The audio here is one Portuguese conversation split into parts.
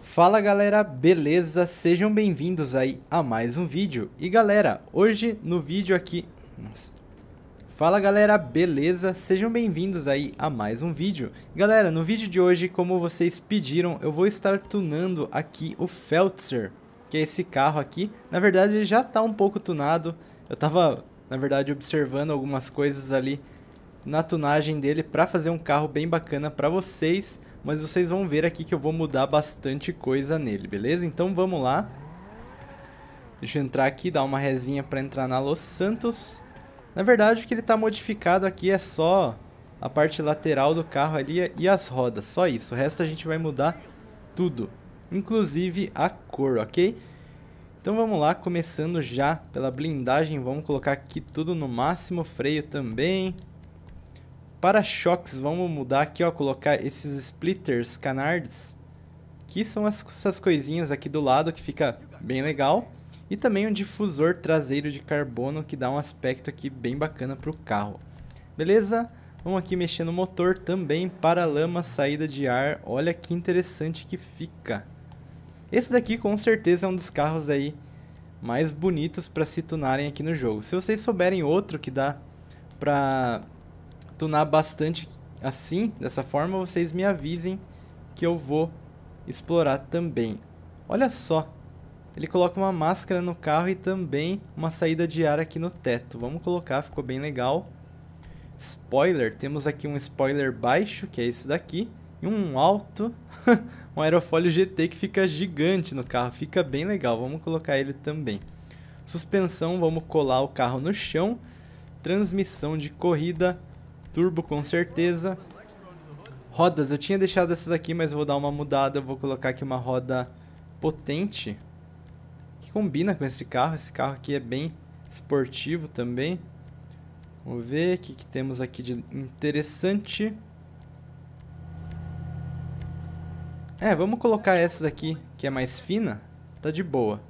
Fala galera, beleza? Sejam bem-vindos aí a mais um vídeo. E galera, hoje no vídeo aqui... Nossa. Fala galera, beleza? Sejam bem-vindos aí a mais um vídeo. Galera, no vídeo de hoje, como vocês pediram, eu vou estar tunando aqui o Feltzer, que é esse carro aqui. Na verdade, ele já tá um pouco tunado. Eu tava, na verdade, observando algumas coisas ali na tunagem dele para fazer um carro bem bacana para vocês mas vocês vão ver aqui que eu vou mudar bastante coisa nele, beleza? Então vamos lá. Deixa eu entrar aqui, dar uma resinha para entrar na Los Santos. Na verdade, o que ele está modificado aqui é só a parte lateral do carro ali e as rodas, só isso. O resto a gente vai mudar tudo, inclusive a cor, ok? Então vamos lá, começando já pela blindagem, vamos colocar aqui tudo no máximo, freio também. Para-choques, vamos mudar aqui, ó, colocar esses splitters canards, que são as, essas coisinhas aqui do lado, que fica bem legal. E também um difusor traseiro de carbono, que dá um aspecto aqui bem bacana para o carro. Beleza? Vamos aqui mexer no motor também, para-lama, saída de ar, olha que interessante que fica. Esse daqui com certeza é um dos carros aí mais bonitos para se tunarem aqui no jogo. Se vocês souberem outro que dá para tunar bastante assim, dessa forma, vocês me avisem que eu vou explorar também. Olha só, ele coloca uma máscara no carro e também uma saída de ar aqui no teto. Vamos colocar, ficou bem legal. Spoiler, temos aqui um spoiler baixo, que é esse daqui, e um alto, um aerofólio GT que fica gigante no carro, fica bem legal, vamos colocar ele também. Suspensão, vamos colar o carro no chão. Transmissão de corrida, turbo com certeza. Rodas, eu tinha deixado essas aqui, mas vou dar uma mudada. Eu vou colocar aqui uma roda potente. Que combina com esse carro. Esse carro aqui é bem esportivo também. Vamos ver o que, que temos aqui de interessante. É, vamos colocar essa daqui, que é mais fina. Tá de boa.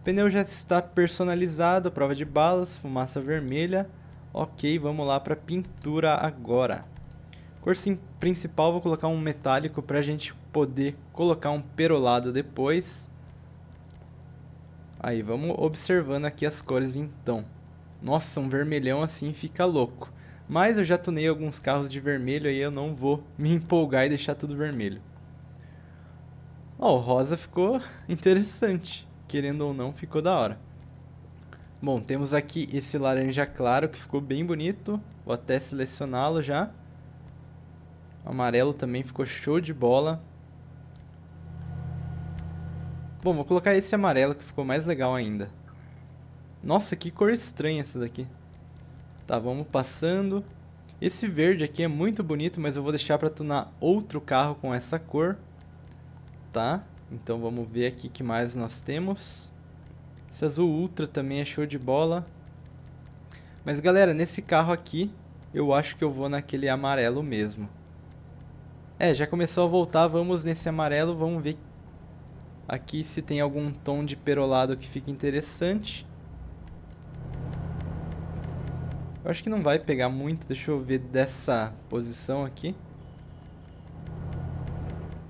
O pneu já está personalizado, prova de balas, fumaça vermelha. Ok, vamos lá para pintura agora. Cor principal, vou colocar um metálico para a gente poder colocar um perolado depois. Aí, vamos observando aqui as cores então. Nossa, um vermelhão assim fica louco. Mas eu já tunei alguns carros de vermelho, aí eu não vou me empolgar e deixar tudo vermelho. Ó, oh, o rosa ficou interessante. Querendo ou não, ficou da hora. Bom, temos aqui esse laranja claro que ficou bem bonito. Vou até selecioná-lo já. O amarelo também ficou show de bola. Bom, vou colocar esse amarelo que ficou mais legal ainda. Nossa, que cor estranha essa daqui. Tá, vamos passando. Esse verde aqui é muito bonito, mas eu vou deixar para tunar outro carro com essa cor. Tá, então vamos ver aqui o que mais nós temos. Esse azul ultra também é show de bola. Mas galera, nesse carro aqui, eu acho que eu vou naquele amarelo mesmo. É, já começou a voltar, vamos nesse amarelo, vamos ver aqui se tem algum tom de perolado que fica interessante. Eu acho que não vai pegar muito, deixa eu ver dessa posição aqui.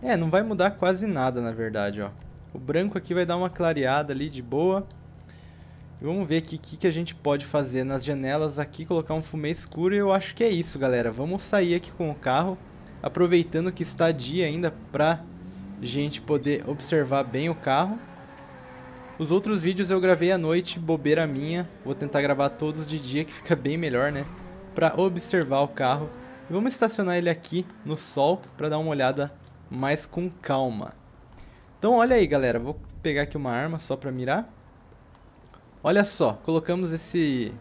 É, não vai mudar quase nada na verdade, ó. O branco aqui vai dar uma clareada ali de boa. E vamos ver aqui o que, que a gente pode fazer nas janelas aqui, colocar um fumê escuro. E eu acho que é isso, galera. Vamos sair aqui com o carro, aproveitando que está dia ainda para gente poder observar bem o carro. Os outros vídeos eu gravei à noite, bobeira minha. Vou tentar gravar todos de dia, que fica bem melhor, né? Para observar o carro. E vamos estacionar ele aqui no sol para dar uma olhada mais com calma. Então olha aí, galera. Vou pegar aqui uma arma só pra mirar. Olha só, colocamos esse...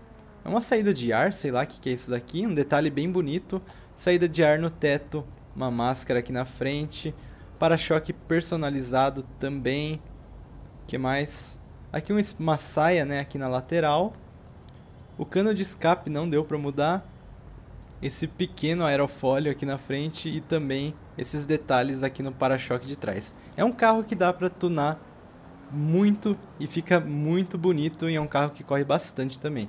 É uma saída de ar, sei lá o que, que é isso daqui. Um detalhe bem bonito. Saída de ar no teto, uma máscara aqui na frente. Para-choque personalizado também. que mais? Aqui uma saia, né, aqui na lateral. O cano de escape não deu pra mudar esse pequeno aerofólio aqui na frente e também esses detalhes aqui no para-choque de trás. É um carro que dá para tunar muito e fica muito bonito e é um carro que corre bastante também.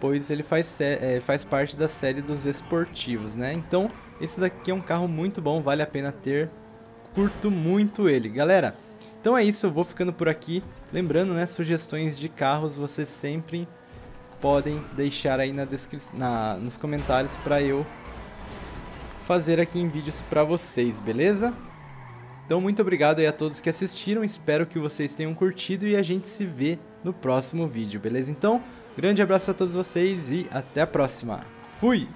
Pois ele faz, é, faz parte da série dos esportivos, né? Então, esse daqui é um carro muito bom, vale a pena ter. Curto muito ele. Galera, então é isso, eu vou ficando por aqui. Lembrando, né, sugestões de carros você sempre podem deixar aí na descrição, nos comentários para eu fazer aqui em vídeos para vocês, beleza? Então muito obrigado aí a todos que assistiram, espero que vocês tenham curtido e a gente se vê no próximo vídeo, beleza? Então, grande abraço a todos vocês e até a próxima. Fui!